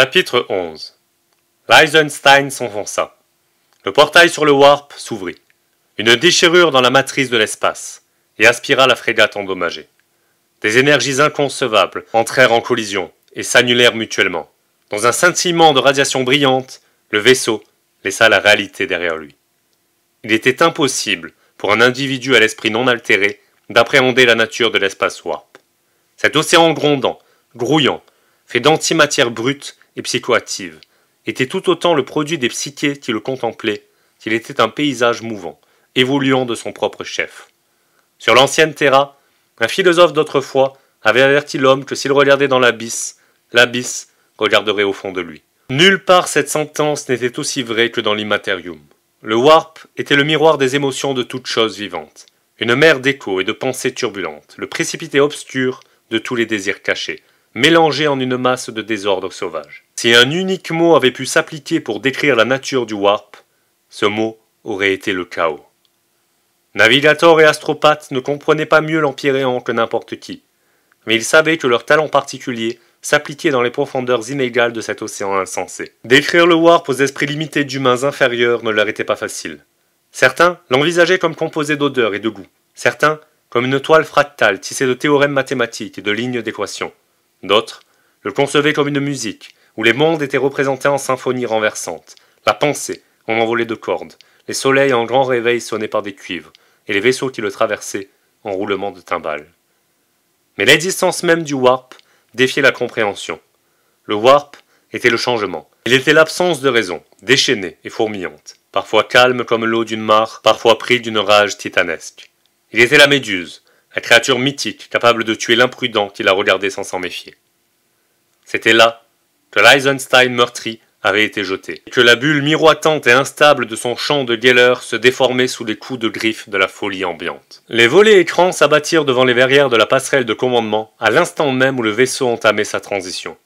Chapitre 11 L'Eisenstein s'enfonça. Le portail sur le Warp s'ouvrit. Une déchirure dans la matrice de l'espace et aspira la frégate endommagée. Des énergies inconcevables entrèrent en collision et s'annulèrent mutuellement. Dans un scintillement de radiation brillante, le vaisseau laissa la réalité derrière lui. Il était impossible pour un individu à l'esprit non altéré d'appréhender la nature de l'espace warp. Cet océan grondant, grouillant, fait d'antimatière brute et psychoactive, était tout autant le produit des psychés qui le contemplaient qu'il était un paysage mouvant, évoluant de son propre chef. Sur l'ancienne Terra, un philosophe d'autrefois avait averti l'homme que s'il regardait dans l'abysse, l'abysse regarderait au fond de lui. Nulle part cette sentence n'était aussi vraie que dans l'immatérium. Le warp était le miroir des émotions de toute chose vivante, une mer d'échos et de pensées turbulentes, le précipité obscur de tous les désirs cachés, mélangés en une masse de désordre sauvage. Si un unique mot avait pu s'appliquer pour décrire la nature du warp, ce mot aurait été le chaos. Navigator et Astropathe ne comprenaient pas mieux l'Empire que n'importe qui, mais ils savaient que leur talent particulier s'appliquait dans les profondeurs inégales de cet océan insensé. Décrire le warp aux esprits limités d'humains inférieurs ne leur était pas facile. Certains l'envisageaient comme composé d'odeurs et de goûts, certains comme une toile fractale tissée de théorèmes mathématiques et de lignes d'équations. D'autres le concevaient comme une musique, où les mondes étaient représentés en symphonie renversante, la pensée en envolée de cordes, les soleils en grand réveil sonnés par des cuivres, et les vaisseaux qui le traversaient en roulement de timbales. Mais l'existence même du warp défiait la compréhension. Le warp était le changement. Il était l'absence de raison, déchaînée et fourmillante, parfois calme comme l'eau d'une mare, parfois pris d'une rage titanesque. Il était la méduse, la créature mythique capable de tuer l'imprudent qui la regardait sans s'en méfier. C'était là que l'Eisenstein meurtri avait été jeté, et que la bulle miroitante et instable de son champ de Geller se déformait sous les coups de griffes de la folie ambiante. Les volets écrans s'abattirent devant les verrières de la passerelle de commandement à l'instant même où le vaisseau entamait sa transition.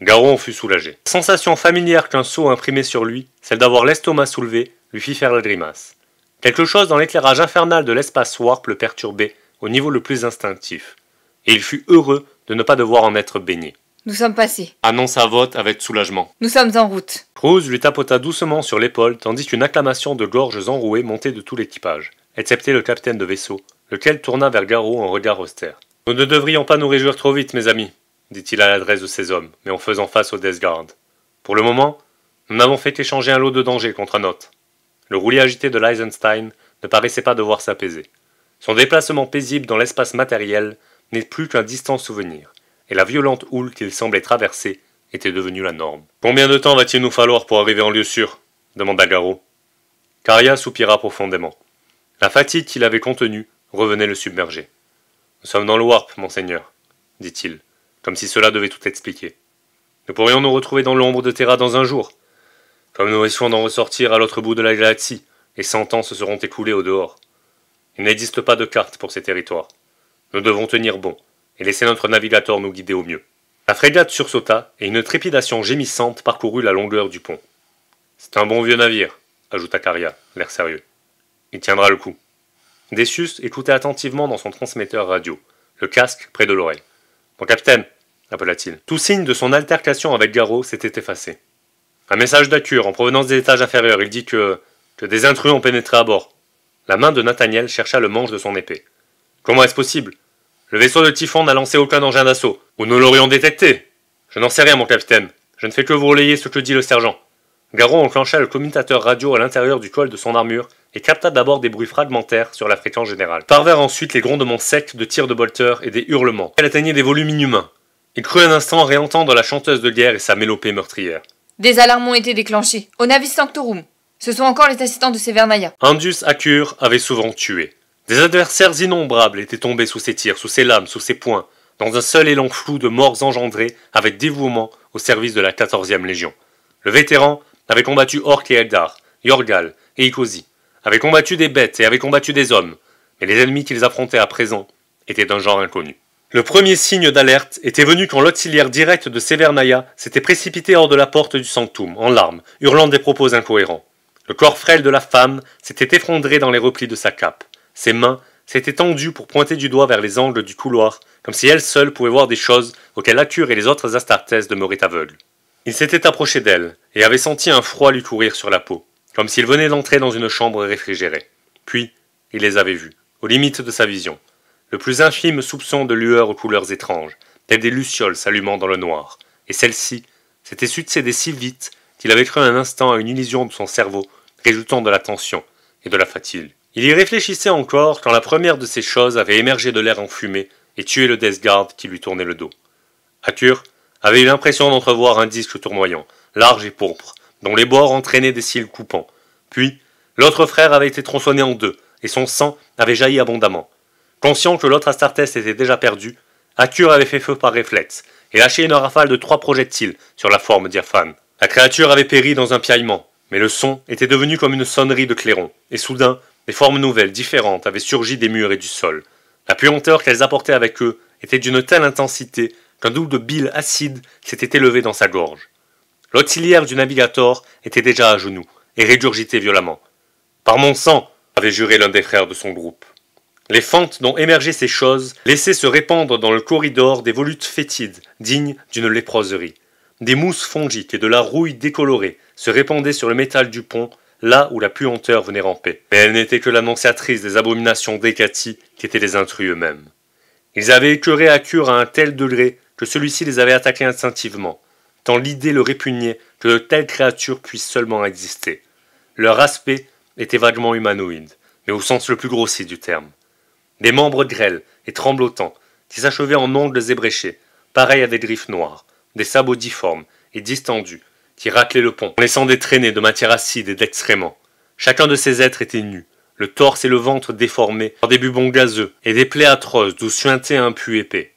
Garon fut soulagé. La sensation familière qu'un saut imprimait sur lui, celle d'avoir l'estomac soulevé, lui fit faire la grimace. Quelque chose dans l'éclairage infernal de l'espace warp le perturbait au niveau le plus instinctif, et il fut heureux de ne pas devoir en être baigné. Nous sommes passés. Annonce à vote avec soulagement. Nous sommes en route. Cruz lui tapota doucement sur l'épaule, tandis qu'une acclamation de gorges enrouées montait de tout l'équipage, excepté le capitaine de vaisseau, lequel tourna vers Garo en regard austère. Nous ne devrions pas nous réjouir trop vite, mes amis, dit-il à l'adresse de ses hommes, mais en faisant face aux Death Guard. Pour le moment, nous n'avons fait qu'échanger un lot de dangers contre un autre. Le roulis agité de l'Eisenstein ne paraissait pas devoir s'apaiser. Son déplacement paisible dans l'espace matériel n'est plus qu'un distant souvenir et la violente houle qu'il semblait traverser était devenue la norme. Combien de temps va-t-il nous falloir pour arriver en lieu sûr demanda Garo. Caria soupira profondément. La fatigue qu'il avait contenue revenait le submerger. Nous sommes dans le warp, monseigneur, dit-il, comme si cela devait tout expliquer. Nous pourrions nous retrouver dans l'ombre de Terra dans un jour, comme nous risquons d'en ressortir à l'autre bout de la galaxie, et cent ans se seront écoulés au dehors. Il n'existe pas de carte pour ces territoires. Nous devons tenir bon, et laisser notre navigateur nous guider au mieux. La frégate sursauta, et une trépidation gémissante parcourut la longueur du pont. C'est un bon vieux navire, ajouta Caria, l'air sérieux. Il tiendra le coup. Decius écoutait attentivement dans son transmetteur radio, le casque près de l'oreille. Mon capitaine, appela-t-il. Tout signe de son altercation avec Garo s'était effacé. Un message d'accueil en provenance des étages inférieurs. Il dit que, que des intrus ont pénétré à bord. La main de Nathaniel chercha le manche de son épée. Comment est-ce possible le vaisseau de Typhon n'a lancé aucun engin d'assaut, ou nous l'aurions détecté. Je n'en sais rien, mon capitaine. Je ne fais que vous relayer ce que dit le sergent. Garon enclencha le commutateur radio à l'intérieur du col de son armure et capta d'abord des bruits fragmentaires sur la fréquence générale. Parvinrent ensuite les grondements secs de tirs de bolteurs et des hurlements. Elle atteignait des volumes inhumains. Il crut un instant réentendre la chanteuse de guerre et sa mélopée meurtrière. Des alarmes ont été déclenchées. Au Navis Sanctorum. Ce sont encore les assistants de Severnaya. Indus Akur avait souvent tué. Des adversaires innombrables étaient tombés sous ses tirs, sous ses lames, sous ses poings, dans un seul élan flou de morts engendrés avec dévouement au service de la 14e Légion. Le vétéran avait combattu Orc et Eldar, Yorgal et Ikosi, avait combattu des bêtes et avait combattu des hommes, mais les ennemis qu'ils affrontaient à présent étaient d'un genre inconnu. Le premier signe d'alerte était venu quand l'auxiliaire direct de Severnaya s'était précipité hors de la porte du Sanctum, en larmes, hurlant des propos incohérents. Le corps frêle de la femme s'était effondré dans les replis de sa cape. Ses mains s'étaient tendues pour pointer du doigt vers les angles du couloir, comme si elle seule pouvait voir des choses auxquelles Acure et les autres Astartes demeuraient aveugles. Il s'était approché d'elle et avait senti un froid lui courir sur la peau, comme s'il venait d'entrer dans une chambre réfrigérée. Puis, il les avait vues, aux limites de sa vision, le plus infime soupçon de lueurs aux couleurs étranges, telles des lucioles s'allumant dans le noir. Et celles ci s'était succédé si vite qu'il avait cru un instant à une illusion de son cerveau résultant de la tension et de la fatigue. Il y réfléchissait encore quand la première de ces choses avait émergé de l'air en et tué le Death Guard qui lui tournait le dos. Akur avait eu l'impression d'entrevoir un disque tournoyant, large et pourpre, dont les bords entraînaient des cils coupants. Puis, l'autre frère avait été tronçonné en deux, et son sang avait jailli abondamment. Conscient que l'autre Astartes était déjà perdu, Akur avait fait feu par réflexe, et lâché une rafale de trois projectiles sur la forme diaphane. La créature avait péri dans un piaillement, mais le son était devenu comme une sonnerie de clairon, et soudain, des formes nouvelles, différentes, avaient surgi des murs et du sol. La puanteur qu'elles apportaient avec eux était d'une telle intensité qu'un double bile acide s'était élevé dans sa gorge. L'auxiliaire du navigator était déjà à genoux et régurgitait violemment. Par mon sang avait juré l'un des frères de son groupe. Les fentes dont émergeaient ces choses laissaient se répandre dans le corridor des volutes fétides, dignes d'une léproserie. Des mousses fongiques et de la rouille décolorée se répandaient sur le métal du pont là où la puanteur venait ramper. Mais elle n'était que l'annonciatrice des abominations décaties qui étaient les intrus eux-mêmes. Ils avaient écœuré cure à un tel degré que celui-ci les avait attaqués instinctivement, tant l'idée le répugnait que de telles créatures puissent seulement exister. Leur aspect était vaguement humanoïde, mais au sens le plus grossier du terme. Des membres grêles et tremblotants, qui s'achevaient en ongles ébréchés, pareils à des griffes noires, des sabots difformes et distendus, qui raclaient le pont, en laissant des traînées de matière acide et d'excréments. Chacun de ces êtres était nu, le torse et le ventre déformés par des bubons gazeux et des plaies atroces d'où suintait un puits épais.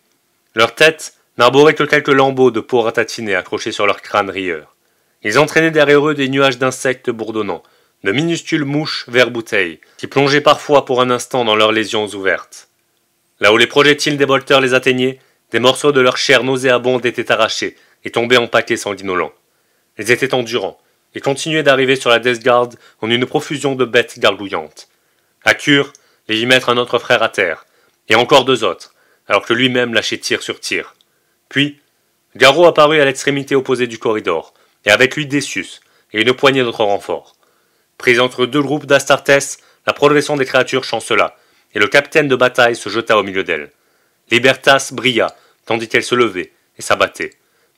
Leurs tête n'arboraient que quelques lambeaux de peau ratatinée accrochés sur leur crâne rieur. Ils entraînaient derrière eux des nuages d'insectes bourdonnants, de minuscules mouches vers bouteilles, qui plongeaient parfois pour un instant dans leurs lésions ouvertes. Là où les projectiles des bolteurs les atteignaient, des morceaux de leur chair nauséabonde étaient arrachés et tombaient en paquets sanguinolents. Ils étaient endurants et continuaient d'arriver sur la Death Guard en une profusion de bêtes gargouillantes. À cure, les vit mettre un autre frère à terre, et encore deux autres, alors que lui-même lâchait tir sur tir. Puis, Garro apparut à l'extrémité opposée du corridor, et avec lui Décius, et une poignée d'autres renforts. Prise entre deux groupes d'Astartes, la progression des créatures chancela, et le capitaine de bataille se jeta au milieu d'elles. Libertas brilla, tandis qu'elle se levait et s'abattait.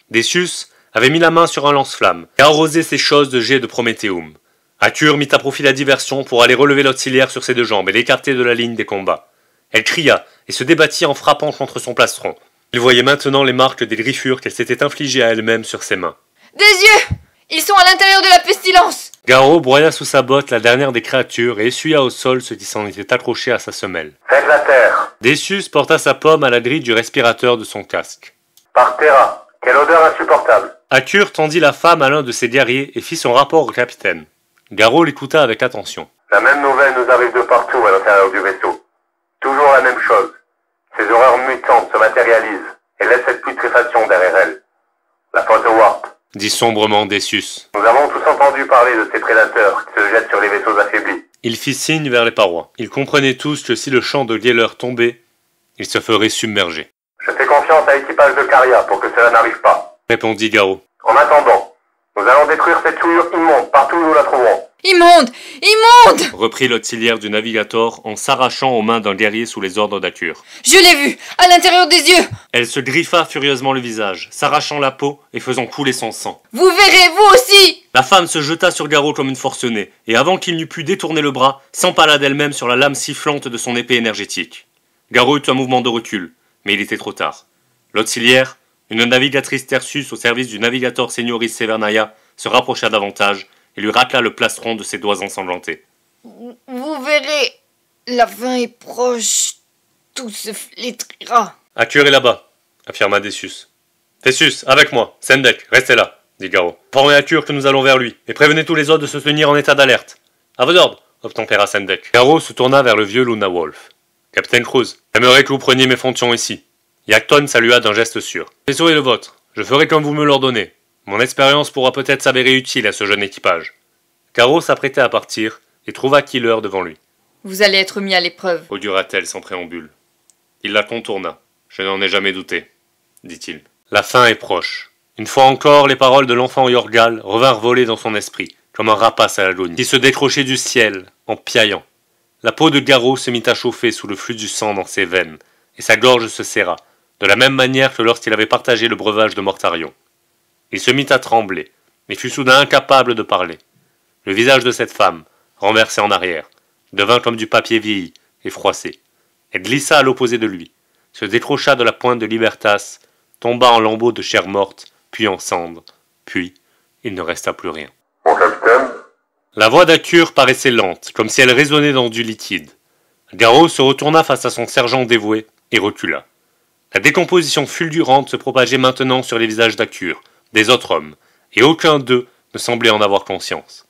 Décius, avait mis la main sur un lance-flamme et arrosé ses choses de jets de prométhéum. Atur mit à profit la diversion pour aller relever l'auxiliaire sur ses deux jambes et l'écarter de la ligne des combats. Elle cria et se débattit en frappant contre son plastron. Il voyait maintenant les marques des griffures qu'elle s'était infligées à elle-même sur ses mains. Des yeux Ils sont à l'intérieur de la pestilence Garo broya sous sa botte la dernière des créatures et essuya au sol ce qui s'en était accroché à sa semelle. Faites la terre Décius porta sa pomme à la grille du respirateur de son casque. Par terra Quelle odeur insupportable cure tendit la femme à l'un de ses guerriers et fit son rapport au capitaine. Garo l'écouta avec attention. La même nouvelle nous arrive de partout à l'intérieur du vaisseau. Toujours la même chose. Ces horreurs mutantes se matérialisent et laissent cette putréfaction derrière elles. La force de Warp. Dit sombrement Dessus. Nous avons tous entendu parler de ces prédateurs qui se jettent sur les vaisseaux affaiblis. Il fit signe vers les parois. Ils comprenaient tous que si le champ de Geller tombait, ils se feraient submerger. Je fais confiance à l'équipage de Caria pour que cela n'arrive pas répondit Garou. « En attendant, nous allons détruire cette souillure immonde partout où nous la trouverons. Immonde Immonde reprit l'auxiliaire du navigateur en s'arrachant aux mains d'un guerrier sous les ordres d'atur. Je l'ai vu À l'intérieur des yeux Elle se griffa furieusement le visage, s'arrachant la peau et faisant couler son sang. Vous verrez, vous aussi La femme se jeta sur Garou comme une forcenée, et avant qu'il n'eût pu détourner le bras, s'empala d'elle-même sur la lame sifflante de son épée énergétique. Garou eut un mouvement de recul, mais il était trop tard. L'auxiliaire, une navigatrice Tersus au service du navigateur Senioris Severnaya se rapprocha davantage et lui racla le plastron de ses doigts ensanglantés. Vous verrez, la fin est proche, tout se flétrira. est là-bas, affirma Décius. Dessus, avec moi, Sendek, restez là, dit Garo. Formez Akur que nous allons vers lui, et prévenez tous les autres de se tenir en état d'alerte. À vos ordres, obtempéra Sendek. Garo se tourna vers le vieux Luna Wolf. Captain Cruz, j'aimerais que vous preniez mes fonctions ici. Yakton salua d'un geste sûr. Vaisseau est le vôtre. Je ferai comme vous me l'ordonnez. Mon expérience pourra peut-être s'avérer utile à ce jeune équipage. Caro s'apprêtait à partir et trouva Killer devant lui. Vous allez être mis à l'épreuve, augura-t-elle sans préambule. Il la contourna. Je n'en ai jamais douté, dit-il. La fin est proche. Une fois encore, les paroles de l'enfant Yorgal revinrent voler dans son esprit, comme un rapace à l'agonie, qui se décrochait du ciel en piaillant. La peau de Garo se mit à chauffer sous le flux du sang dans ses veines, et sa gorge se serra, de la même manière que lorsqu'il avait partagé le breuvage de Mortarion. Il se mit à trembler, mais fut soudain incapable de parler. Le visage de cette femme, renversé en arrière, devint comme du papier vieilli et froissé. Elle glissa à l'opposé de lui, se décrocha de la pointe de Libertas, tomba en lambeaux de chair morte, puis en cendres, puis il ne resta plus rien. Mon capitaine La voix d'Accure paraissait lente, comme si elle résonnait dans du liquide. Garot se retourna face à son sergent dévoué et recula. La décomposition fulgurante se propageait maintenant sur les visages d'Actur, des autres hommes, et aucun d'eux ne semblait en avoir conscience.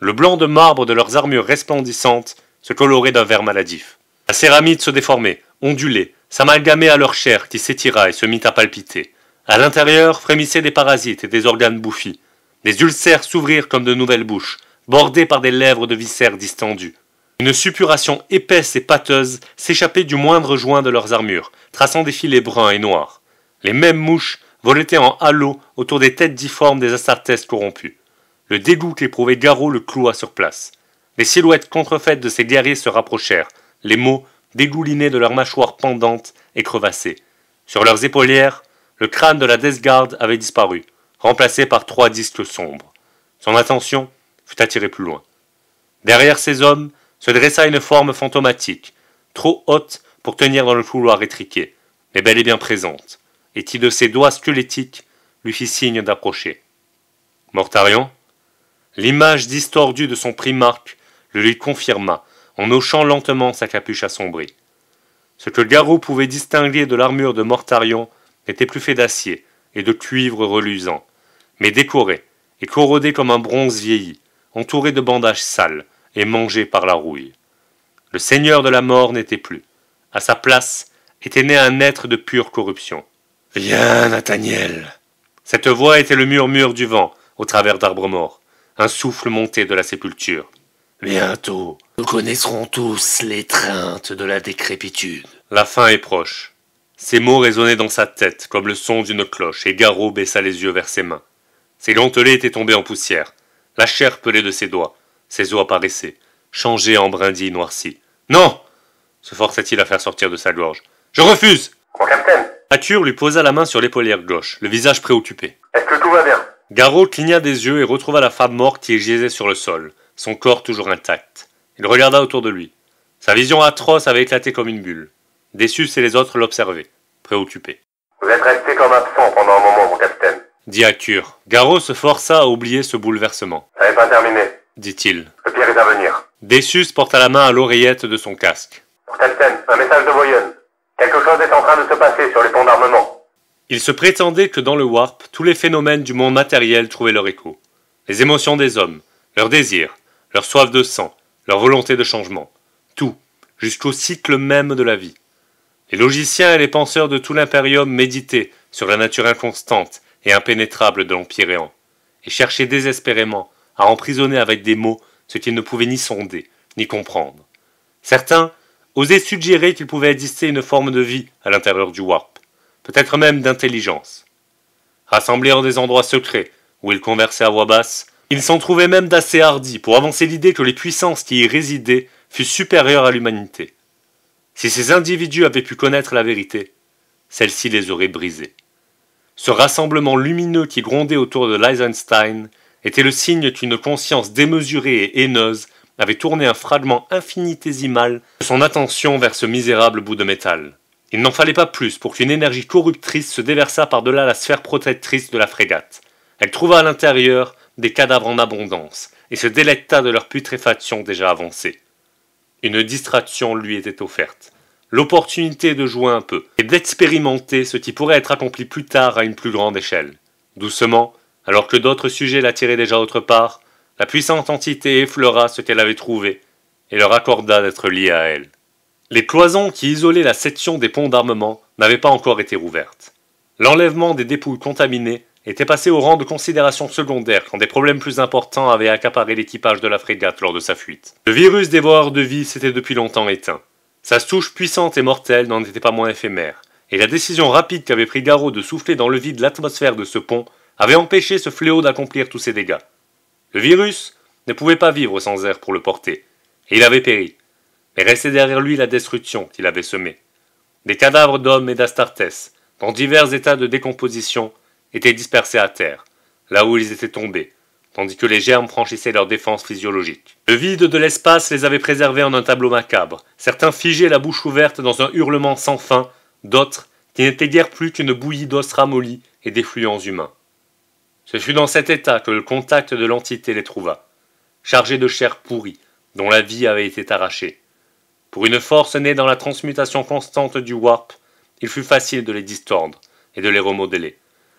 Le blanc de marbre de leurs armures resplendissantes se colorait d'un vert maladif. La céramide se déformait, ondulait, s'amalgamait à leur chair qui s'étira et se mit à palpiter. À l'intérieur frémissaient des parasites et des organes bouffis. Des ulcères s'ouvrirent comme de nouvelles bouches, bordées par des lèvres de viscères distendues. Une suppuration épaisse et pâteuse s'échappait du moindre joint de leurs armures, traçant des filets bruns et noirs. Les mêmes mouches voletaient en halo autour des têtes difformes des Astartes corrompus. Le dégoût qu'éprouvait Garo le cloua sur place. Les silhouettes contrefaites de ces guerriers se rapprochèrent, les mots dégoulinés de leurs mâchoires pendantes et crevassées. Sur leurs épaulières, le crâne de la Death Guard avait disparu, remplacé par trois disques sombres. Son attention fut attirée plus loin. Derrière ces hommes, se dressa une forme fantomatique, trop haute pour tenir dans le couloir étriqué, mais bel et bien présente, et qui de ses doigts squelettiques lui fit signe d'approcher. Mortarion L'image distordue de son primarque le lui confirma, en hochant lentement sa capuche assombrie. Ce que Garou pouvait distinguer de l'armure de Mortarion n'était plus fait d'acier et de cuivre reluisant, mais décoré et corrodé comme un bronze vieilli, entouré de bandages sales, et mangé par la rouille. Le seigneur de la mort n'était plus. À sa place était né un être de pure corruption. Viens, Nathaniel. Cette voix était le murmure du vent au travers d'arbres morts, un souffle monté de la sépulture. Bientôt, nous connaîtrons tous l'étreinte de la décrépitude. La fin est proche. Ces mots résonnaient dans sa tête comme le son d'une cloche, et Garot baissa les yeux vers ses mains. Ses gantelets étaient tombés en poussière, la chair pelée de ses doigts, ses os apparaissaient, changés en brindilles noircis. Non se forçait il à faire sortir de sa gorge. Je refuse Mon capitaine Arthur lui posa la main sur l'épaulière gauche, le visage préoccupé. Est-ce que tout va bien Garot cligna des yeux et retrouva la femme morte qui gisait sur le sol, son corps toujours intact. Il regarda autour de lui. Sa vision atroce avait éclaté comme une bulle. Dessus, et les autres l'observaient, préoccupés. Vous êtes resté comme absent pendant un moment, mon capitaine. Dit Arthur. Garot se força à oublier ce bouleversement. Ça n'est pas terminé dit-il. Le pire est à venir. porta la main à l'oreillette de son casque. un message de Voyen. Quelque chose est en train de se passer sur les ponts d'armement. Il se prétendait que dans le Warp, tous les phénomènes du monde matériel trouvaient leur écho. Les émotions des hommes, leurs désirs, leur soif de sang, leur volonté de changement. Tout, jusqu'au cycle même de la vie. Les logiciens et les penseurs de tout l'impérium méditaient sur la nature inconstante et impénétrable de l'empyréan et cherchaient désespérément à emprisonner avec des mots ce qu'ils ne pouvaient ni sonder, ni comprendre. Certains osaient suggérer qu'il pouvait exister une forme de vie à l'intérieur du warp, peut-être même d'intelligence. Rassemblés en des endroits secrets, où ils conversaient à voix basse, ils s'en trouvaient même d'assez hardis pour avancer l'idée que les puissances qui y résidaient fussent supérieures à l'humanité. Si ces individus avaient pu connaître la vérité, celle-ci les aurait brisés. Ce rassemblement lumineux qui grondait autour de l'Eisenstein était le signe qu'une conscience démesurée et haineuse avait tourné un fragment infinitésimal de son attention vers ce misérable bout de métal. Il n'en fallait pas plus pour qu'une énergie corruptrice se déversa par-delà la sphère protectrice de la frégate. Elle trouva à l'intérieur des cadavres en abondance et se délecta de leur putréfaction déjà avancée. Une distraction lui était offerte, l'opportunité de jouer un peu et d'expérimenter ce qui pourrait être accompli plus tard à une plus grande échelle. Doucement, alors que d'autres sujets l'attiraient déjà autre part, la puissante entité effleura ce qu'elle avait trouvé et leur accorda d'être liée à elle. Les cloisons qui isolaient la section des ponts d'armement n'avaient pas encore été rouvertes. L'enlèvement des dépouilles contaminées était passé au rang de considération secondaire quand des problèmes plus importants avaient accaparé l'équipage de la frégate lors de sa fuite. Le virus des dévoreur de vie s'était depuis longtemps éteint. Sa souche puissante et mortelle n'en était pas moins éphémère, et la décision rapide qu'avait pris Garot de souffler dans le vide l'atmosphère de ce pont avait empêché ce fléau d'accomplir tous ses dégâts. Le virus ne pouvait pas vivre sans air pour le porter, et il avait péri. Mais restait derrière lui la destruction qu'il avait semée. Des cadavres d'hommes et d'astartès, dans divers états de décomposition, étaient dispersés à terre, là où ils étaient tombés, tandis que les germes franchissaient leurs défenses physiologiques. Le vide de l'espace les avait préservés en un tableau macabre, certains figés la bouche ouverte dans un hurlement sans fin, d'autres qui n'étaient guère plus qu'une bouillie d'os ramolli et d'effluents humains. Ce fut dans cet état que le contact de l'entité les trouva, chargés de chair pourrie, dont la vie avait été arrachée. Pour une force née dans la transmutation constante du warp, il fut facile de les distordre et de les remodeler,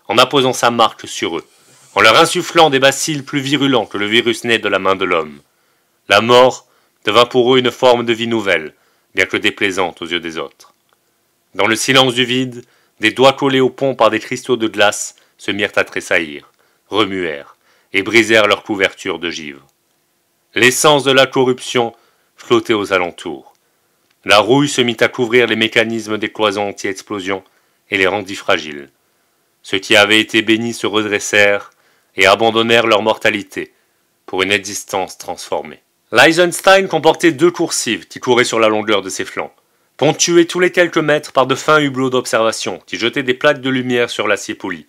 en apposant sa marque sur eux, en leur insufflant des bacilles plus virulents que le virus né de la main de l'homme. La mort devint pour eux une forme de vie nouvelle, bien que déplaisante aux yeux des autres. Dans le silence du vide, des doigts collés au pont par des cristaux de glace se mirent à tressaillir remuèrent et brisèrent leur couverture de givre. L'essence de la corruption flottait aux alentours. La rouille se mit à couvrir les mécanismes des cloisons anti-explosion et les rendit fragiles. Ceux qui avaient été bénis se redressèrent et abandonnèrent leur mortalité pour une existence transformée. L'Eisenstein comportait deux coursives qui couraient sur la longueur de ses flancs, ponctuées tous les quelques mètres par de fins hublots d'observation qui jetaient des plaques de lumière sur l'acier poli.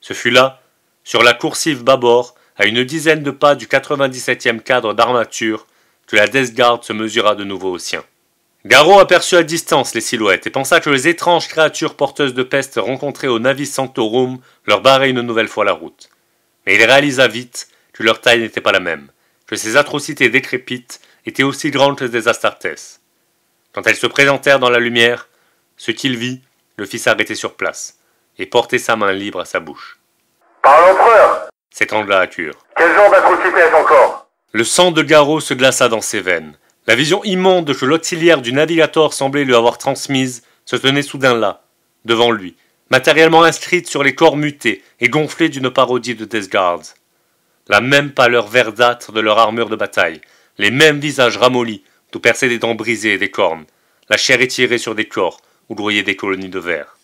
Ce fut là sur la coursive bâbord, à une dizaine de pas du 97e cadre d'armature, que la Death Guard se mesura de nouveau au sien. Garrot aperçut à distance les silhouettes et pensa que les étranges créatures porteuses de peste rencontrées au Navi Sanctorum leur barraient une nouvelle fois la route. Mais il réalisa vite que leur taille n'était pas la même, que ces atrocités décrépites étaient aussi grandes que des Astartes. Quand elles se présentèrent dans la lumière, ce qu'il vit le fit s'arrêter sur place et porter sa main libre à sa bouche. Par l'empereur la Quel genre d'atrocité est encore Le sang de Garot se glaça dans ses veines. La vision immonde que l'auxiliaire du navigateur semblait lui avoir transmise se tenait soudain là, devant lui, matériellement inscrite sur les corps mutés et gonflés d'une parodie de Death La même pâleur verdâtre de leur armure de bataille, les mêmes visages ramollis, d'où perçaient des dents brisées et des cornes, la chair étirée sur des corps où grouillaient des colonies de verre.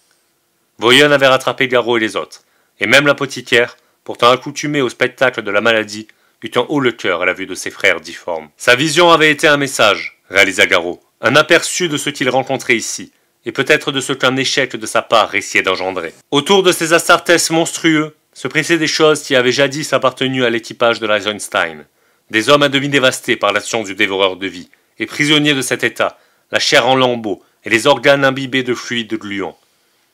Voyonne avait rattrapé Garot et les autres et même l'apothicaire, pourtant accoutumé au spectacle de la maladie, eut un haut le cœur à la vue de ses frères difformes. Sa vision avait été un message, réalisa Garot, un aperçu de ce qu'il rencontrait ici, et peut-être de ce qu'un échec de sa part risquait d'engendrer. Autour de ces Astartes monstrueux se pressaient des choses qui avaient jadis appartenu à l'équipage de l'Eisenstein, des hommes à demi dévastés par l'action du dévoreur de vie, et prisonniers de cet état, la chair en lambeaux et les organes imbibés de fluides gluants.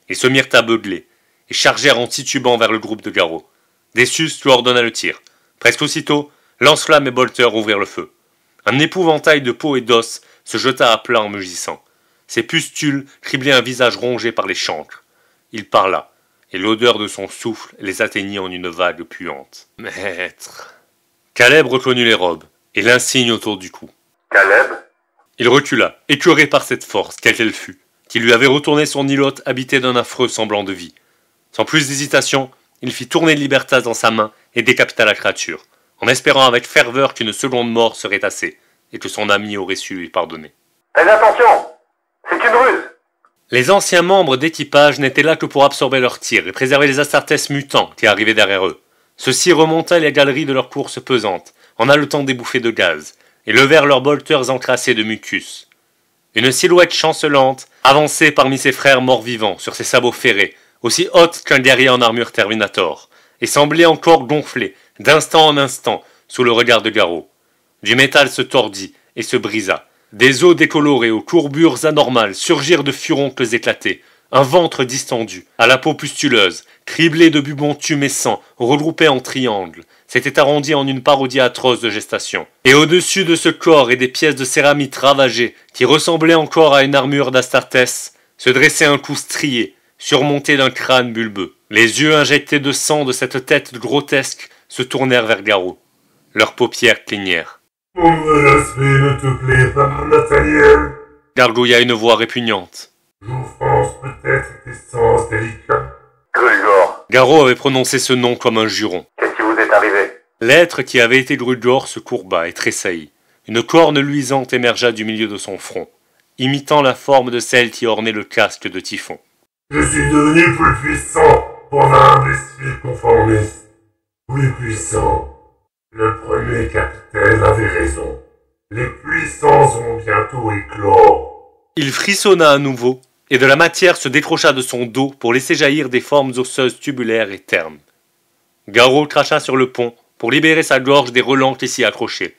Ils se mirent à beugler, et chargèrent en titubant vers le groupe de garrots. Dessus, lui ordonna le tir. Presque aussitôt, lance et Bolter ouvrirent le feu. Un épouvantail de peau et d'os se jeta à plat en mugissant. Ses pustules criblaient un visage rongé par les chancres. Il parla, et l'odeur de son souffle les atteignit en une vague puante. Maître. Caleb reconnut les robes et l'insigne autour du cou. Caleb Il recula, écœuré par cette force, quelle qu'elle fût, qui lui avait retourné son îlot habité d'un affreux semblant de vie. Sans plus d'hésitation, il fit tourner Libertas dans sa main et décapita la créature, en espérant avec ferveur qu'une seconde mort serait assez, et que son ami aurait su lui pardonner. attention C'est une ruse les anciens membres d'équipage n'étaient là que pour absorber leurs tirs et préserver les Astartes mutants qui arrivaient derrière eux. Ceux-ci remontaient les galeries de leurs courses pesantes, en haletant des bouffées de gaz, et levèrent leurs bolteurs encrassés de mucus. Une silhouette chancelante avançait parmi ses frères morts-vivants sur ses sabots ferrés, aussi haute qu'un guerrier en armure Terminator, et semblait encore gonfler, d'instant en instant, sous le regard de Garot. Du métal se tordit et se brisa. Des os décolorés aux courbures anormales surgirent de furoncles éclatés, un ventre distendu, à la peau pustuleuse, criblé de bubons tumescents, regroupés en triangles, s'était arrondi en une parodie atroce de gestation. Et au-dessus de ce corps et des pièces de céramique ravagées, qui ressemblaient encore à une armure d'Astartès, se dressait un cou strié, surmonté d'un crâne bulbeux. Les yeux injectés de sang de cette tête grotesque se tournèrent vers Garou. Leurs paupières clignèrent. Vous me une voix répugnante. peut-être Garou avait prononcé ce nom comme un juron. Qu'est-ce qui vous est arrivé L'être qui avait été Grugor se courba et tressaillit. Une corne luisante émergea du milieu de son front, imitant la forme de celle qui ornait le casque de Typhon. Je suis devenu plus puissant pour un imbécile conformiste. Plus puissant. Le premier capitaine avait raison. Les puissances vont bientôt éclore. Il frissonna à nouveau, et de la matière se décrocha de son dos pour laisser jaillir des formes osseuses tubulaires et ternes. Garou cracha sur le pont pour libérer sa gorge des relents qui s'y accrochaient.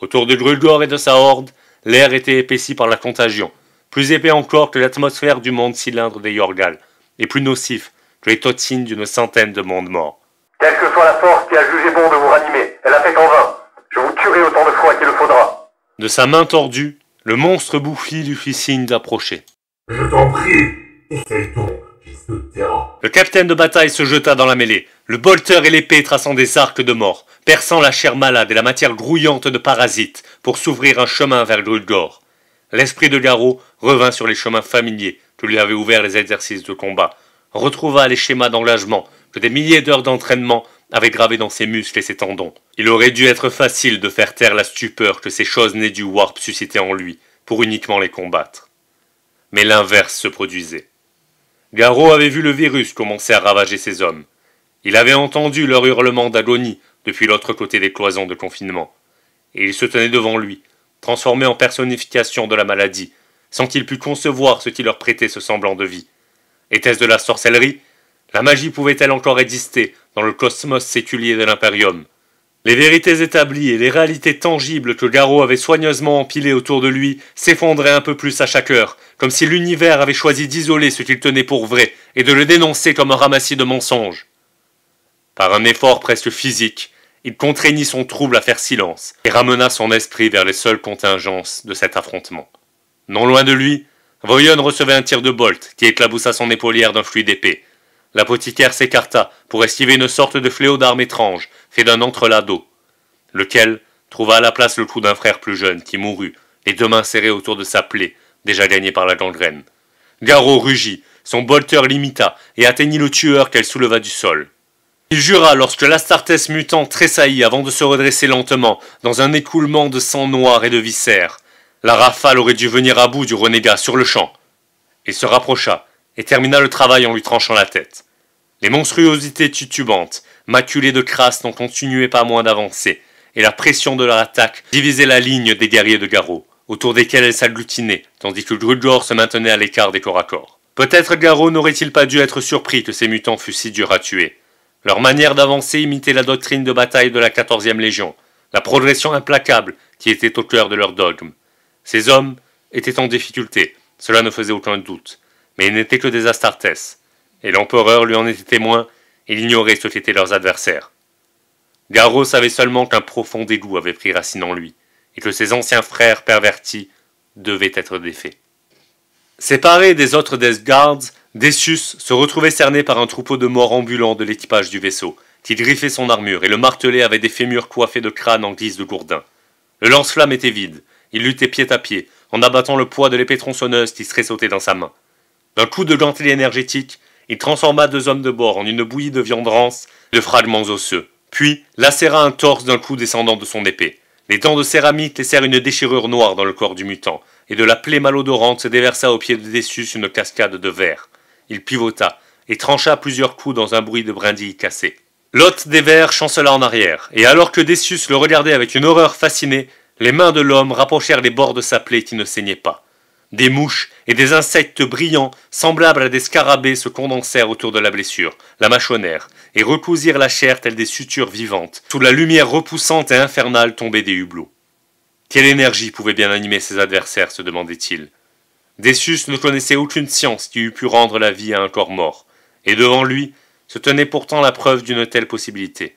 Autour de Grugor et de sa horde, l'air était épaissi par la contagion, plus épais encore que l'atmosphère du monde cylindre des Yorgal, et plus nocif que les toxines d'une centaine de mondes morts. Quelle que soit la force qui a jugé bon de vous ranimer, elle a fait en vain. Je vous tuerai autant de fois qu'il le faudra. De sa main tordue, le monstre bouffi lui fit signe d'approcher. Je t'en prie, essaye donc. Le capitaine de bataille se jeta dans la mêlée, le bolter et l'épée traçant des arcs de mort, perçant la chair malade et la matière grouillante de parasites pour s'ouvrir un chemin vers Grulgor. L'esprit de Garot revint sur les chemins familiers que lui avaient ouverts les exercices de combat, retrouva les schémas d'engagement que des milliers d'heures d'entraînement avaient gravé dans ses muscles et ses tendons. Il aurait dû être facile de faire taire la stupeur que ces choses nées du warp suscitaient en lui, pour uniquement les combattre. Mais l'inverse se produisait. Garo avait vu le virus commencer à ravager ses hommes. Il avait entendu leur hurlement d'agonie depuis l'autre côté des cloisons de confinement. Et il se tenait devant lui, transformé en personnification de la maladie, sans qu'il pût concevoir ce qui leur prêtait ce semblant de vie Était-ce de la sorcellerie La magie pouvait-elle encore exister dans le cosmos séculier de l'Imperium Les vérités établies et les réalités tangibles que Garrot avait soigneusement empilées autour de lui s'effondraient un peu plus à chaque heure, comme si l'univers avait choisi d'isoler ce qu'il tenait pour vrai et de le dénoncer comme un ramassis de mensonges. Par un effort presque physique, il contraignit son trouble à faire silence et ramena son esprit vers les seules contingences de cet affrontement. Non loin de lui, Voyonne recevait un tir de bolt qui éclaboussa son épaulière d'un fluide d'épée. L'apothicaire s'écarta pour esquiver une sorte de fléau d'armes étrange, fait d'un entrelac d'eau, lequel trouva à la place le cou d'un frère plus jeune qui mourut, les deux mains serrées autour de sa plaie, déjà gagnée par la gangrène. Garot rugit, son bolteur l'imita et atteignit le tueur qu'elle souleva du sol. Il jura lorsque l'astartès mutant tressaillit avant de se redresser lentement, dans un écoulement de sang noir et de viscères. La rafale aurait dû venir à bout du renégat sur le champ. Il se rapprocha et termina le travail en lui tranchant la tête. Les monstruosités titubantes, maculées de crasse, n'en continuaient pas moins d'avancer, et la pression de leur attaque divisait la ligne des guerriers de Garrot, autour desquels elles s'agglutinaient, tandis que Grugor se maintenait à l'écart des corps à corps. Peut-être Garrot n'aurait-il pas dû être surpris que ces mutants fussent si durs à tuer. Leur manière d'avancer imitait la doctrine de bataille de la 14e Légion, la progression implacable qui était au cœur de leur dogme. Ces hommes étaient en difficulté, cela ne faisait aucun doute, mais ils n'étaient que des Astartes, et l'empereur lui en était témoin, et il ignorait ce qu'étaient leurs adversaires. Garo savait seulement qu'un profond dégoût avait pris racine en lui, et que ses anciens frères pervertis devaient être défaits. Séparé des autres Death Guards, Decius se retrouvait cerné par un troupeau de morts ambulants de l'équipage du vaisseau, qui griffait son armure et le martelait avec des fémurs coiffés de crânes en guise de gourdin. Le lance-flamme était vide, il luttait pied à pied, en abattant le poids de l'épée tronçonneuse qui sautée dans sa main. D'un coup de gantelet énergétique, il transforma deux hommes de bord en une bouillie de viande rance, de fragments osseux, puis lacéra un torse d'un coup descendant de son épée. Les dents de céramique laissèrent une déchirure noire dans le corps du mutant, et de la plaie malodorante se déversa au pied de Décius une cascade de verre. Il pivota, et trancha plusieurs coups dans un bruit de brindilles cassées. L'hôte des verres chancela en arrière, et alors que Décius le regardait avec une horreur fascinée, les mains de l'homme rapprochèrent les bords de sa plaie qui ne saignait pas. Des mouches et des insectes brillants, semblables à des scarabées, se condensèrent autour de la blessure, la mâchonnèrent, et recousirent la chair telle des sutures vivantes, sous la lumière repoussante et infernale tombée des hublots. Quelle énergie pouvait bien animer ses adversaires, se demandait-il. Décius ne connaissait aucune science qui eût pu rendre la vie à un corps mort, et devant lui se tenait pourtant la preuve d'une telle possibilité,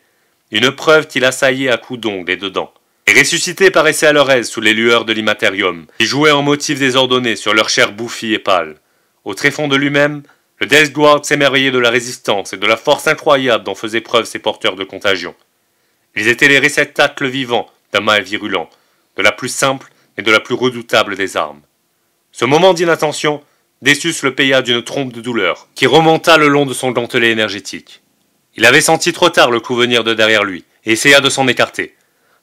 une preuve qu'il assaillait à coups d'ongles et de dents. Les ressuscités paraissaient à leur aise sous les lueurs de l'immatérium, qui jouaient en motifs désordonnés sur leur chair bouffie et pâle. Au tréfonds de lui-même, le Death Guard s'émerveillait de la résistance et de la force incroyable dont faisaient preuve ces porteurs de contagion. Ils étaient les réceptacles vivants d'un mal virulent, de la plus simple et de la plus redoutable des armes. Ce moment d'inattention, Dessus le paya d'une trompe de douleur, qui remonta le long de son gantelet énergétique. Il avait senti trop tard le coup venir de derrière lui, et essaya de s'en écarter,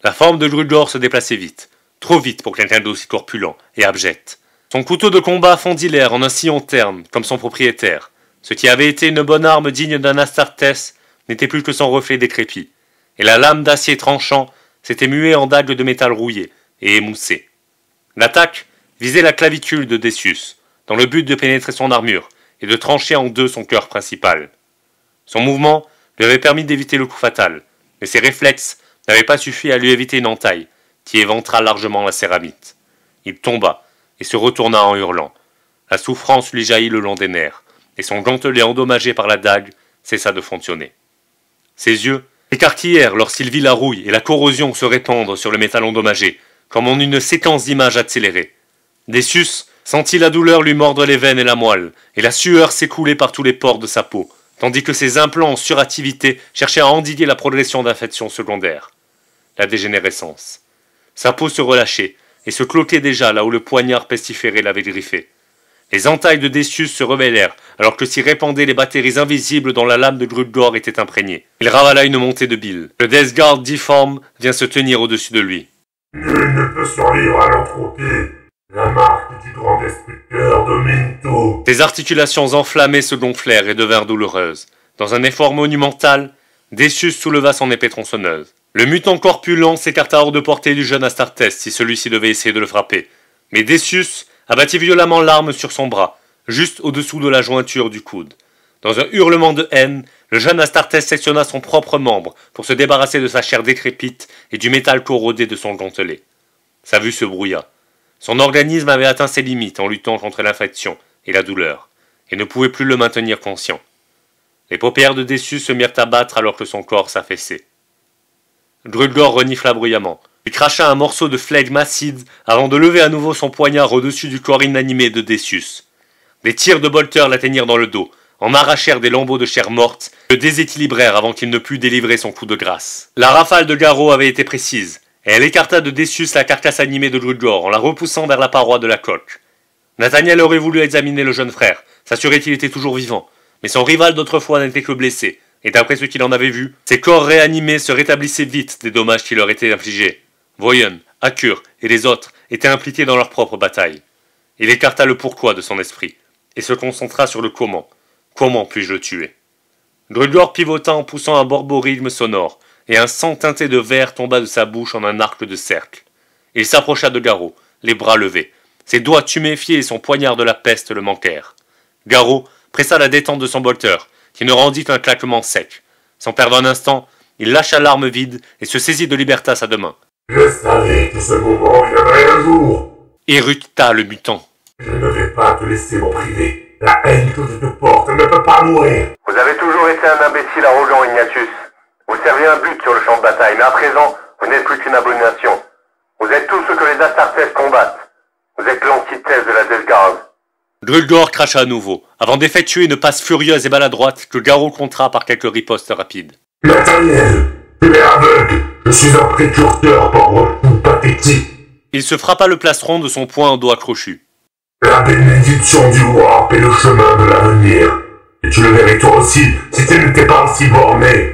la forme de Grudor se déplaçait vite, trop vite pour quelqu'un d'aussi corpulent et abject. Son couteau de combat fondit l'air en un sillon terne, comme son propriétaire. Ce qui avait été une bonne arme digne d'un Astartes n'était plus que son reflet décrépit, et la lame d'acier tranchant s'était muée en dague de métal rouillé et émoussé. L'attaque visait la clavicule de Decius, dans le but de pénétrer son armure et de trancher en deux son cœur principal. Son mouvement lui avait permis d'éviter le coup fatal, mais ses réflexes n'avait pas suffi à lui éviter une entaille, qui éventra largement la céramite. Il tomba, et se retourna en hurlant. La souffrance lui jaillit le long des nerfs, et son gantelet endommagé par la dague cessa de fonctionner. Ses yeux écartillèrent lorsqu'il vit la rouille et la corrosion se répandre sur le métal endommagé, comme en une séquence d'images accélérées. Décius sentit la douleur lui mordre les veines et la moelle, et la sueur s'écouler par tous les pores de sa peau, tandis que ses implants en suractivité cherchaient à endiguer la progression d'infections secondaires la dégénérescence. Sa peau se relâchait et se cloquait déjà là où le poignard pestiféré l'avait griffé. Les entailles de Décius se révélèrent, alors que s'y répandaient les bactéries invisibles dont la lame de Grugor était imprégnée. Il ravala une montée de bile. Le Death Guard difforme vient se tenir au-dessus de lui. Nul ne peut survivre à l'entropie. La marque du grand destructeur domine tout. Ses articulations enflammées se gonflèrent et devinrent douloureuses. Dans un effort monumental, Décius souleva son épée tronçonneuse. Le mutant corpulent s'écarta hors de portée du jeune Astartes si celui-ci devait essayer de le frapper. Mais Decius abattit violemment l'arme sur son bras, juste au-dessous de la jointure du coude. Dans un hurlement de haine, le jeune Astartes sectionna son propre membre pour se débarrasser de sa chair décrépite et du métal corrodé de son gantelet. Sa vue se brouilla. Son organisme avait atteint ses limites en luttant contre l'infection et la douleur, et ne pouvait plus le maintenir conscient. Les paupières de Décius se mirent à battre alors que son corps s'affaissait. Grudgor renifla bruyamment. et cracha un morceau de flègue macide avant de lever à nouveau son poignard au-dessus du corps inanimé de Decius. Des tirs de Bolter l'atteignirent dans le dos, en arrachèrent des lambeaux de chair morte, le déséquilibrèrent avant qu'il ne pût délivrer son coup de grâce. La rafale de Garot avait été précise, et elle écarta de Decius la carcasse animée de Grudgor en la repoussant vers la paroi de la coque. Nathaniel aurait voulu examiner le jeune frère, s'assurer qu'il était toujours vivant, mais son rival d'autrefois n'était que blessé, et d'après ce qu'il en avait vu, ses corps réanimés se rétablissaient vite des dommages qui leur étaient infligés. Voyen, Akur et les autres étaient impliqués dans leur propre bataille. Il écarta le pourquoi de son esprit et se concentra sur le comment. Comment puis-je le tuer Grudor pivota en poussant un rythme sonore, et un sang teinté de verre tomba de sa bouche en un arc de cercle. Il s'approcha de Garo, les bras levés. Ses doigts tuméfiés et son poignard de la peste le manquèrent. Garo pressa la détente de son bolter qui ne rendit qu'un claquement sec. Sans perdre un instant, il lâcha l'arme vide et se saisit de Libertas à deux mains. Je savais que ce moment viendrait un jour Éructa le mutant. Je ne vais pas te laisser m'en priver. La haine que je te porte ne peut pas mourir. Vous avez toujours été un imbécile arrogant, Ignatius. Vous servez un but sur le champ de bataille, mais à présent, vous n'êtes plus qu'une abomination. Vous êtes tout ce que les Astartes combattent. Vous êtes l'antithèse de la Guard. Grulgor cracha à nouveau, avant d'effectuer une passe furieuse et maladroite que Garo contra par quelques ripostes rapides. Nathaniel, tu es aveugle, je suis un précurseur par votre pathétique. Il se frappa le plastron de son poing au doigt crochu. La bénédiction du warp est le chemin de l'avenir. Et tu le verrais toi aussi si tu n'étais pas aussi borné.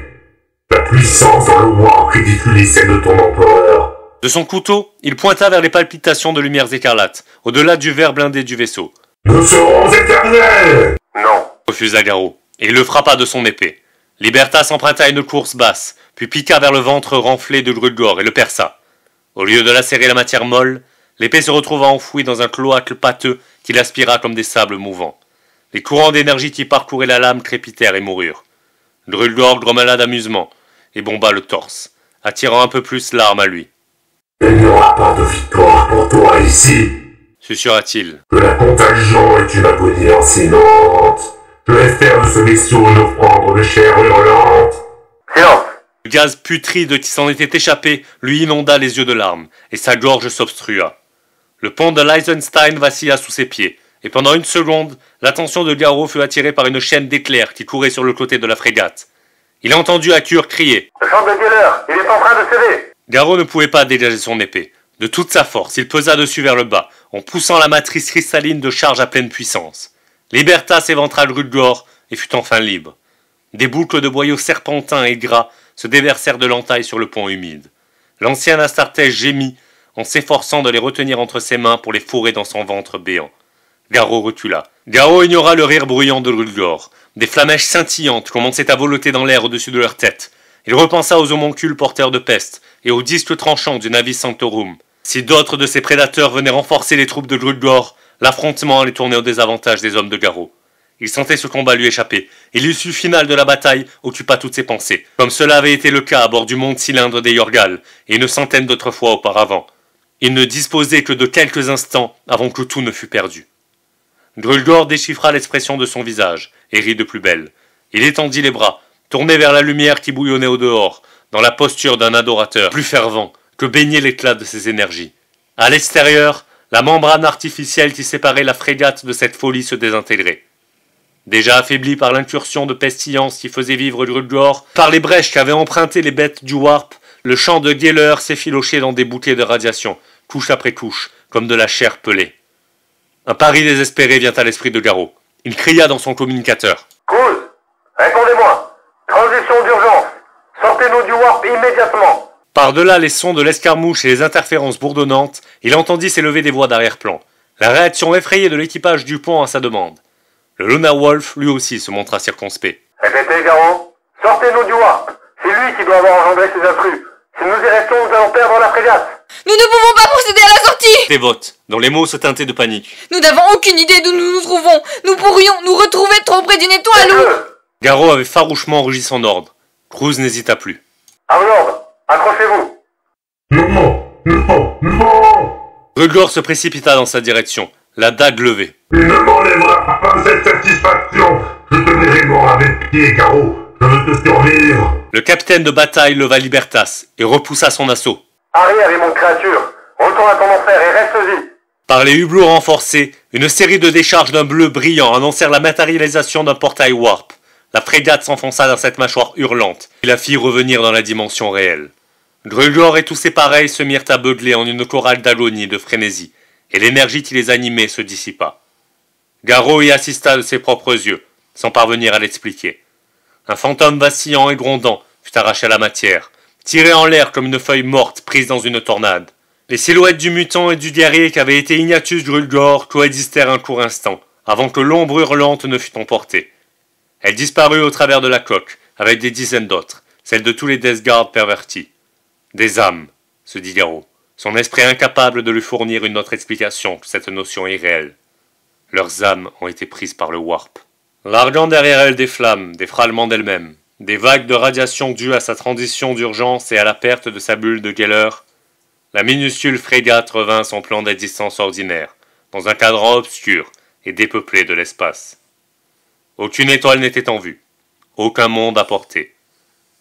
La puissance dans le warp ridiculise celle de ton empereur. De son couteau, il pointa vers les palpitations de lumières écarlates, au-delà du verre blindé du vaisseau, nous serons éternels Non refusa Garou, et il le frappa de son épée. Liberta s'emprunta une course basse, puis piqua vers le ventre renflé de Grulgor et le perça. Au lieu de lacérer la matière molle, l'épée se retrouva enfouie dans un cloaque pâteux qu'il aspira comme des sables mouvants. Les courants d'énergie qui parcouraient la lame crépitèrent et moururent. Drulgor grommela d'amusement et bomba le torse, attirant un peu plus l'arme à lui. Il n'y aura pas de victoire pour toi ici susurra-t-il. La contagion est une agonie lancinante. Le de ce prendre de chair hurlante. Silence Le gaz putride qui s'en était échappé lui inonda les yeux de larmes, et sa gorge s'obstrua. Le pont de Leisenstein vacilla sous ses pieds, et pendant une seconde, l'attention de garro fut attirée par une chaîne d'éclairs qui courait sur le côté de la frégate. Il entendu Acure crier Le champ de il est en train de céder Garo ne pouvait pas dégager son épée. De toute sa force, il pesa dessus vers le bas, en poussant la matrice cristalline de charge à pleine puissance. Liberta s'éventra le Rudgor et fut enfin libre. Des boucles de boyaux serpentins et gras se déversèrent de l'entaille sur le pont humide. L'ancien Astarté gémit en s'efforçant de les retenir entre ses mains pour les fourrer dans son ventre béant. Garo recula. Garo ignora le rire bruyant de Rudgor. Des flamèches scintillantes commençaient à voloter dans l'air au-dessus de leur tête. Il repensa aux homoncules porteurs de peste et aux disques tranchants du Navis Sanctorum. Si d'autres de ses prédateurs venaient renforcer les troupes de Grulgor, l'affrontement allait tourner au désavantage des hommes de Garou. Il sentait ce combat lui échapper, et l'issue finale de la bataille occupa toutes ses pensées, comme cela avait été le cas à bord du monde cylindre des Yorgal, et une centaine d'autres fois auparavant. Il ne disposait que de quelques instants avant que tout ne fût perdu. Grulgor déchiffra l'expression de son visage, et rit de plus belle. Il étendit les bras, tourné vers la lumière qui bouillonnait au dehors, dans la posture d'un adorateur plus fervent, que baignait l'éclat de ses énergies. À l'extérieur, la membrane artificielle qui séparait la frégate de cette folie se désintégrait. Déjà affaiblie par l'incursion de pestilence qui faisait vivre Grugor, par les brèches qu'avaient empruntées les bêtes du warp, le champ de Geller s'effilochait dans des bouquets de radiation, couche après couche, comme de la chair pelée. Un pari désespéré vient à l'esprit de Garo. Il cria dans son communicateur. Cause Répondez-moi Transition d'urgence Sortez-nous du warp immédiatement par-delà les sons de l'escarmouche et les interférences bourdonnantes, il entendit s'élever des voix d'arrière-plan. La réaction effrayée de l'équipage du pont à sa demande. Le Luna Wolf, lui aussi, se montra circonspect. Répétez, Garo. Sortez du roi C'est lui qui doit avoir engendré ces intrus. Si nous y restons, nous allons perdre la frégate. Nous ne pouvons pas procéder à la sortie Des votes, dont les mots se teintaient de panique. Nous n'avons aucune idée d'où nous nous trouvons. Nous pourrions nous retrouver trop près d'une étoile ou... Garo avait farouchement rugi son ordre. Cruz n'hésita plus. À ordre Accrochez-vous non, non, non Rugor se précipita dans sa direction, la dague levée. ne m'enlèvera pas cette satisfaction Je te verrai avec pied et carreau Je veux te survivre Le capitaine de bataille leva Libertas et repoussa son assaut. Arrière, et mon créature Retourne à ton enfer et reste-y Par les hublots renforcés, une série de décharges d'un bleu brillant annoncèrent la matérialisation d'un portail warp. La frégate s'enfonça dans cette mâchoire hurlante et la fit revenir dans la dimension réelle. Grugor et tous ses pareils se mirent à beugler en une chorale d'agonie et de frénésie, et l'énergie qui les animait se dissipa. Garo y assista de ses propres yeux, sans parvenir à l'expliquer. Un fantôme vacillant et grondant fut arraché à la matière, tiré en l'air comme une feuille morte prise dans une tornade. Les silhouettes du mutant et du guerrier avaient été Ignatius Grulgor coexistèrent un court instant, avant que l'ombre hurlante ne fût emportée. Elle disparut au travers de la coque, avec des dizaines d'autres, celles de tous les Death pervertis. Des âmes, se dit Garrot, son esprit incapable de lui fournir une autre explication que cette notion irréelle. Leurs âmes ont été prises par le warp. Larguant derrière elles des flammes, des fragments d'elles-mêmes, des vagues de radiation dues à sa transition d'urgence et à la perte de sa bulle de Geller, la minuscule frégate revint son plan d'existence ordinaire, dans un cadran obscur et dépeuplé de l'espace. Aucune étoile n'était en vue, aucun monde à portée,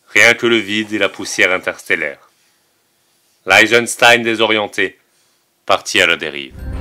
rien que le vide et la poussière interstellaire. L'Eisenstein désorienté parti à la dérive.